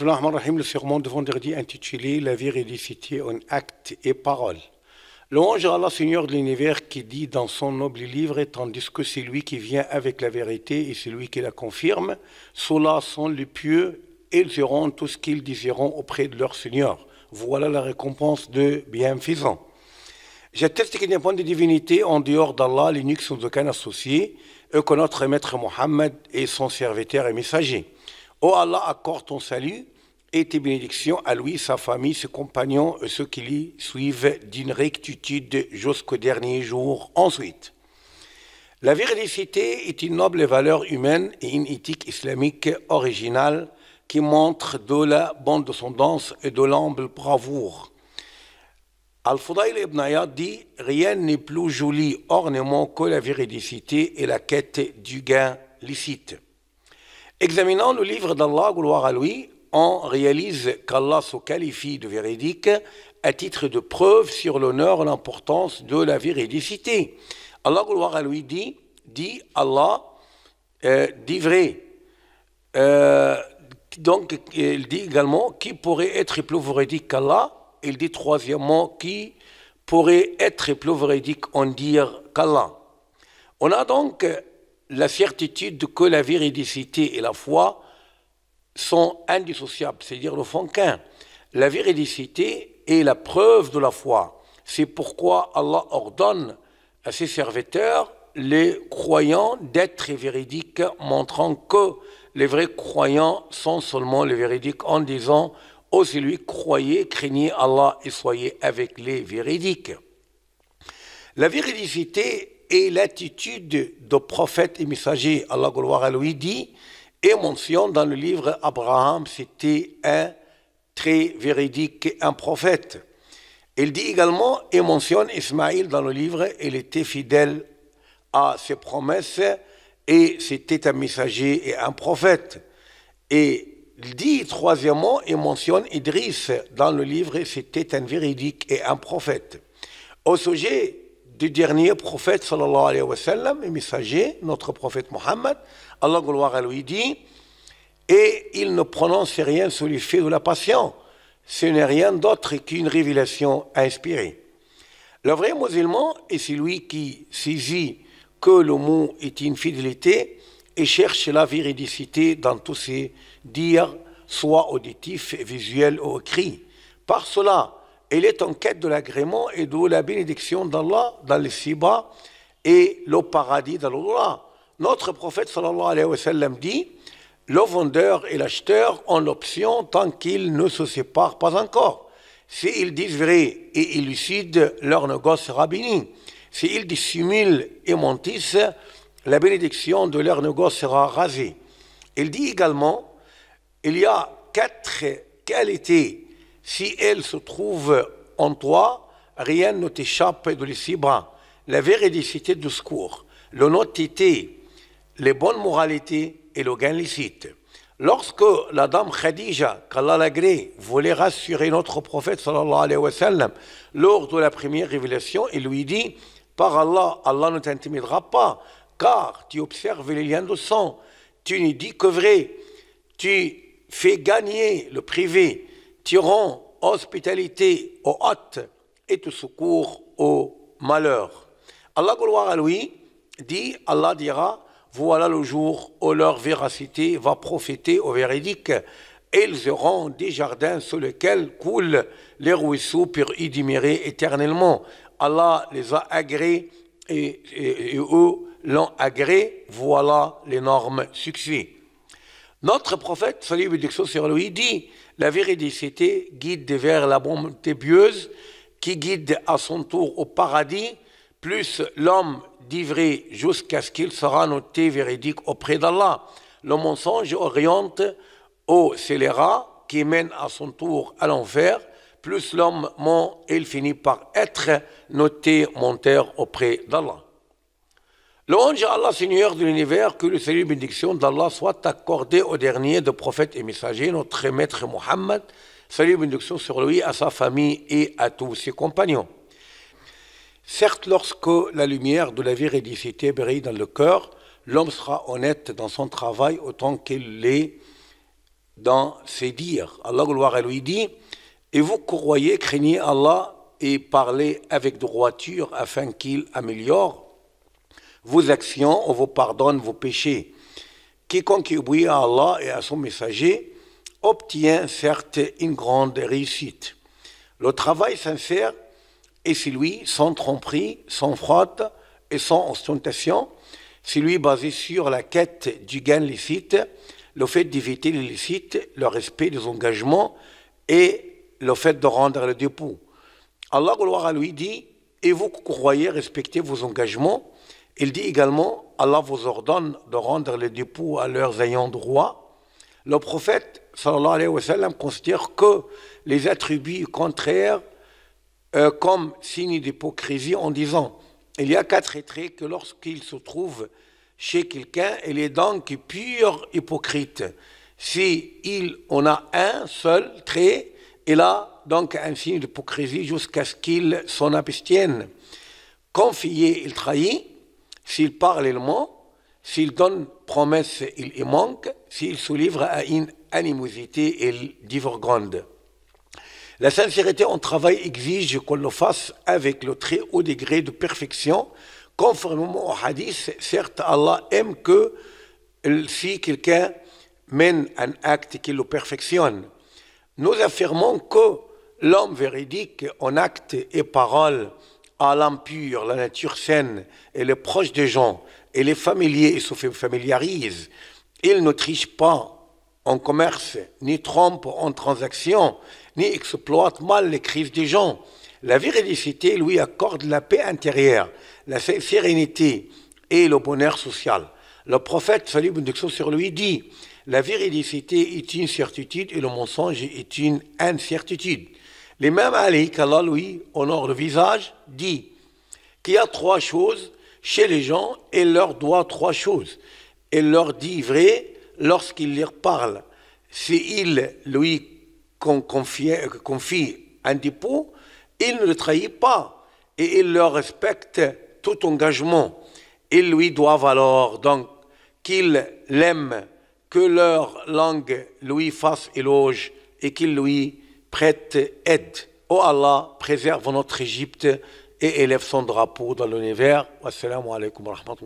le Sermon de vendredi intitulé La vie en actes et paroles. L'onge à la Seigneur de l'univers, qui dit dans son noble livre, tandis que c'est lui qui vient avec la vérité et c'est lui qui la confirme, ceux sont les pieux et ils auront tout ce qu'ils désireront auprès de leur Seigneur. Voilà la récompense de bienfaisant. J'atteste qu'il n'y a point de divinité en dehors d'Allah, l'unique sans aucun associé, eux que notre maître Mohammed et son serviteur et messager. Oh Allah, accorde ton salut et tes bénédictions à lui, sa famille, ses compagnons, et ceux qui lui suivent d'une rectitude jusqu'au dernier jour. Ensuite, la véridicité est une noble valeur humaine et une éthique islamique originale qui montre de la bonne descendance et de l'humble bravoure. Al-Fudayl ibn Ayyad dit Rien n'est plus joli ornement que la véridicité et la quête du gain licite. Examinant le livre d'Allah, gloire à lui, on réalise qu'Allah se qualifie de véridique à titre de preuve sur l'honneur et l'importance de la véridicité. Allah, gloire à lui, dit, dit Allah, euh, dit vrai. Euh, donc, il dit également qui pourrait être plus véridique qu'Allah. Il dit troisièmement qui pourrait être plus véridique en dire qu'Allah. On a donc la certitude que la véridicité et la foi sont indissociables, c'est-à-dire le font qu'un. La véridicité est la preuve de la foi. C'est pourquoi Allah ordonne à ses serviteurs, les croyants, d'être véridiques, montrant que les vrais croyants sont seulement les véridiques en disant Ô oh, celui, croyez, craignez Allah et soyez avec les véridiques. La véridicité et l'attitude de prophète et messager, Allah gloire à lui, dit, et mentionne dans le livre Abraham, c'était un très véridique un prophète. Il dit également et mentionne ismaël dans le livre, il était fidèle à ses promesses et c'était un messager et un prophète. Et il dit troisièmement et mentionne Idriss dans le livre, c'était un véridique et un prophète. Au sujet du dernier prophète sallallahu alayhi wa sallam, et messager, notre prophète Mohammed, Allah gloire à lui dit, et il ne prononce rien sur les faits de la passion. Ce n'est rien d'autre qu'une révélation inspirée. Le vrai musulman est celui qui saisit que le mot est une fidélité et cherche la véridicité dans tous ses dires, soit auditifs, visuels ou écrits. Par cela, il est en quête de l'agrément et de la bénédiction d'Allah dans les Siba et le paradis d'Allah. Notre prophète sallallahu alayhi wa sallam dit Le vendeur et l'acheteur ont l'option tant qu'ils ne se séparent pas encore. S'ils disent vrai et élucident, leur négoce sera béni. S'ils dissimulent et mentissent, la bénédiction de leur négoce sera rasée. Il dit également Il y a quatre qualités si elle se trouve en toi, rien ne t'échappe de les bras. La véridicité du secours, l'honnêteté, les bonnes moralités et le gain licite. Lorsque la dame Khadija, qu'Allah l'agré, voulait rassurer notre prophète lors de la première révélation, il lui dit Par Allah, Allah ne t'intimidera pas, car tu observes les liens de sang, tu ne dis que vrai, tu fais gagner le privé, tirant hospitalité aux hôtes et tout secours aux malheurs. Allah, gloire à lui, dit, Allah dira, voilà le jour où leur véracité va profiter au véridiques. Et ils auront des jardins sur lesquels coulent les ruisseaux pour y demeurer éternellement. Allah les a agréés et, et eux l'ont agréé. Voilà l'énorme succès. Notre prophète, sallallahu alayhi dit La véridicité guide vers la bonté pieuse, qui guide à son tour au paradis, plus l'homme d'ivré jusqu'à ce qu'il sera noté véridique auprès d'Allah. Le mensonge oriente au scélérat qui mène à son tour à l'enfer, plus l'homme ment, il finit par être noté menteur auprès d'Allah. L'ange à Allah, Seigneur de l'univers, que le salut et bénédiction d'Allah soit accordé au dernier de prophètes et messagers, notre maître Mohammed, salut et bénédiction sur lui, à sa famille et à tous ses compagnons. Certes, lorsque la lumière de la véridicité brille dans le cœur, l'homme sera honnête dans son travail autant qu'il l'est dans ses dires. Allah, gloire à lui, dit Et vous croyez, craignez Allah et parlez avec droiture afin qu'il améliore vos actions, on vous pardonne vos péchés. qui contribue à Allah et à son messager obtient certes une grande réussite. Le travail sincère est celui sans tromperie, sans fraude et sans ostentation, celui basé sur la quête du gain licite, le fait d'éviter l'illicite, le respect des engagements et le fait de rendre le dépôt. Allah gloire à lui dit, et vous croyez respecter vos engagements, il dit également, Allah vous ordonne de rendre les dépôts à leurs ayants droit. Le prophète sallallahu alayhi wa sallam considère que les attributs contraires euh, comme signe d'hypocrisie en disant il y a quatre traits que lorsqu'il se trouve chez quelqu'un, il est donc pur hypocrite. Si il en a un seul trait, il a donc un signe d'hypocrisie jusqu'à ce qu'il s'en abstienne. Confier, il trahit, s'il parle, le mot, S'il donne promesse, il y manque. S'il se livre à une animosité, il divergente. La sincérité en travail exige qu'on le fasse avec le très haut degré de perfection. Conformément au hadith, certes, Allah aime que si quelqu'un mène un acte qui le perfectionne. Nous affirmons que l'homme véridique en acte et parole à l'impur, la nature saine, et est proche des gens, et les familiers et se familiarise. Il ne triche pas en commerce, ni trompe en transaction, ni exploite mal les crises des gens. La véridicité lui accorde la paix intérieure, la sérénité et le bonheur social. Le prophète Salim son sur lui dit La véridicité est une certitude et le mensonge est une incertitude. L'imam Ali, qu'Allah lui honore le visage, dit qu'il y a trois choses chez les gens et leur doit trois choses. Et leur dit vrai lorsqu'il leur parle. S'il il lui confie, un dépôt, il ne le trahit pas et il leur respecte tout engagement. Ils lui doivent alors donc qu'il l'aime que leur langue lui fasse éloge et qu'il lui prête aide. oh Allah, préserve notre Égypte et élève son drapeau dans l'univers. alaikum wa